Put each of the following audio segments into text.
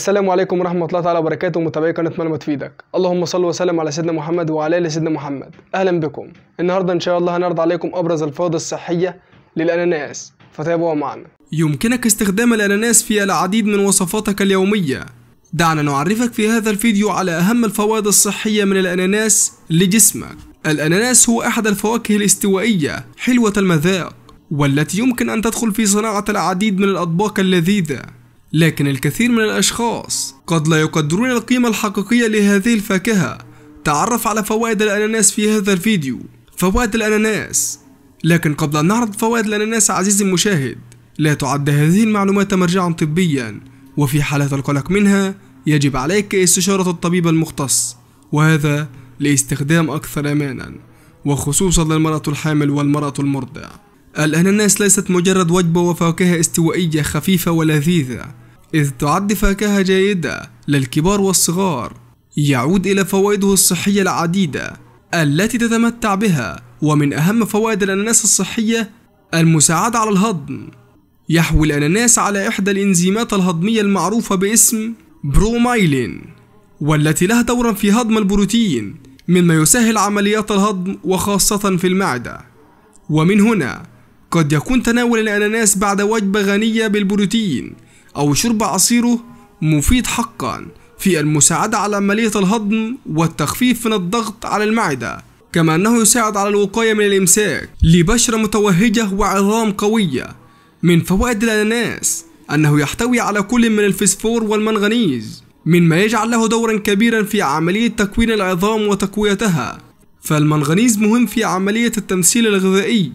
السلام عليكم ورحمة الله تعالى وبركاته متابعي قناة معلومات تفيدك اللهم صل وسلم على سيدنا محمد وعلى آل سيدنا محمد أهلا بكم النهاردة إن شاء الله هنعرض عليكم أبرز الفوائد الصحية للأناناس فتابعوا معنا يمكنك استخدام الأناناس في العديد من وصفاتك اليومية دعنا نعرفك في هذا الفيديو على أهم الفوائد الصحية من الأناناس لجسمك الأناناس هو أحد الفواكه الاستوائية حلوة المذاق والتي يمكن أن تدخل في صناعة العديد من الأطباق اللذيذة لكن الكثير من الأشخاص قد لا يقدرون القيمة الحقيقية لهذه الفاكهة تعرف على فوائد الأناناس في هذا الفيديو فوائد الأناناس لكن قبل أن نعرض فوائد الأناناس عزيزي المشاهد لا تعد هذه المعلومات مرجعا طبيا وفي حالة القلق منها يجب عليك استشارة الطبيب المختص وهذا لاستخدام أكثر أمانا وخصوصا للمرأة الحامل والمرأة المرضع الأناناس ليست مجرد وجبة وفاكهة استوائية خفيفة ولذيذة إذ تعد فاكهة جيدة للكبار والصغار يعود إلى فوائده الصحية العديدة التي تتمتع بها ومن أهم فوائد الأناناس الصحية المساعدة على الهضم يحوي الأناناس على إحدى الإنزيمات الهضمية المعروفة باسم برومايلين والتي لها دورا في هضم البروتين مما يسهل عمليات الهضم وخاصة في المعدة ومن هنا قد يكون تناول الأناناس بعد وجبة غنية بالبروتين أو شرب عصيره مفيد حقا في المساعدة على عملية الهضم والتخفيف من الضغط على المعدة كما أنه يساعد على الوقاية من الإمساك لبشرة متوهجة وعظام قوية من فوائد الأناناس أنه يحتوي على كل من الفسفور والمنغنيز مما يجعل له دورا كبيرا في عملية تكوين العظام وتقويتها فالمنغنيز مهم في عملية التمثيل الغذائي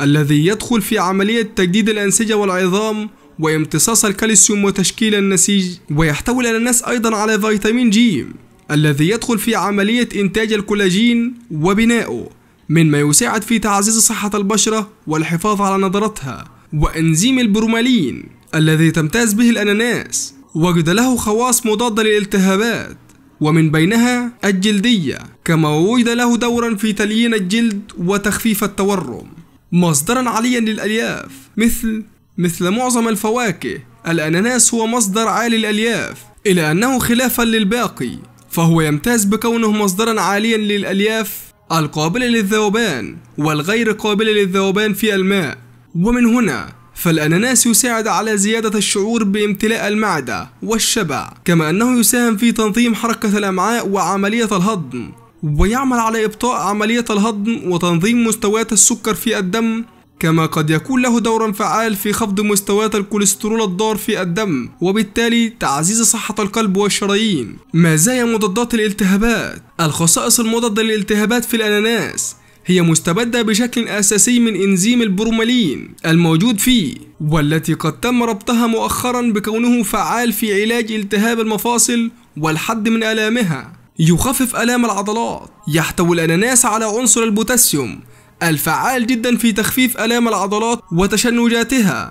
الذي يدخل في عملية تجديد الأنسجة والعظام وامتصاص الكالسيوم وتشكيل النسيج ويحتوي الأناناس أيضا على فيتامين جي الذي يدخل في عملية إنتاج الكولاجين وبنائه مما يساعد في تعزيز صحة البشرة والحفاظ على نضارتها وإنزيم البرومالين الذي تمتاز به الأناناس وجد له خواص مضادة للالتهابات ومن بينها الجلدية كما وجد له دورا في تليين الجلد وتخفيف التورم مصدرا عاليا للألياف مثل مثل معظم الفواكه الأناناس هو مصدر عالي الألياف إلى أنه خلافا للباقي فهو يمتاز بكونه مصدرا عاليا للألياف القابلة للذوبان والغير قابلة للذوبان في الماء ومن هنا فالأناناس يساعد على زيادة الشعور بامتلاء المعدة والشبع كما أنه يساهم في تنظيم حركة الأمعاء وعملية الهضم ويعمل على إبطاء عملية الهضم وتنظيم مستويات السكر في الدم كما قد يكون له دور فعال في خفض مستويات الكوليسترول الضار في الدم وبالتالي تعزيز صحة القلب والشرايين مزايا مضادات الالتهابات الخصائص المضادة للالتهابات في الأناناس هي مستبدة بشكل أساسي من إنزيم البرومالين الموجود فيه والتي قد تم ربطها مؤخرا بكونه فعال في علاج التهاب المفاصل والحد من آلامها يخفف آلام العضلات يحتوي الأناناس على عنصر البوتاسيوم الفعال جدا في تخفيف آلام العضلات وتشنجاتها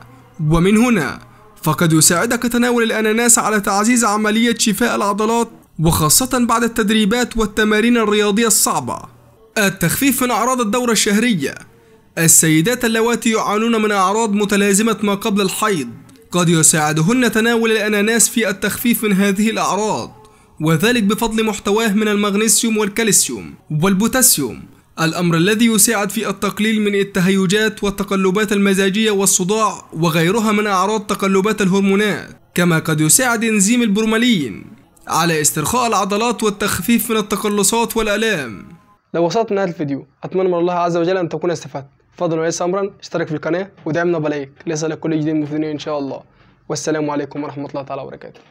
ومن هنا فقد يساعدك تناول الأناناس على تعزيز عملية شفاء العضلات وخاصة بعد التدريبات والتمارين الرياضية الصعبة التخفيف من أعراض الدورة الشهرية السيدات اللواتي يعانون من أعراض متلازمة ما قبل الحيض قد يساعدهن تناول الأناناس في التخفيف من هذه الأعراض وذلك بفضل محتواه من المغنيسيوم والكالسيوم والبوتاسيوم الأمر الذي يساعد في التقليل من التهيجات والتقلبات المزاجية والصداع وغيرها من أعراض تقلبات الهرمونات كما قد يساعد إنزيم البرمالين على استرخاء العضلات والتخفيف من التقلصات والآلام لو وصلت من هذا الفيديو أتمنى من الله عز وجل أن تكون استفدت فضلا وليس أمرا اشترك في القناة ودعمنا بلايك ليس لك كل جديد من الفيديو إن شاء الله والسلام عليكم ورحمة الله تعالى وبركاته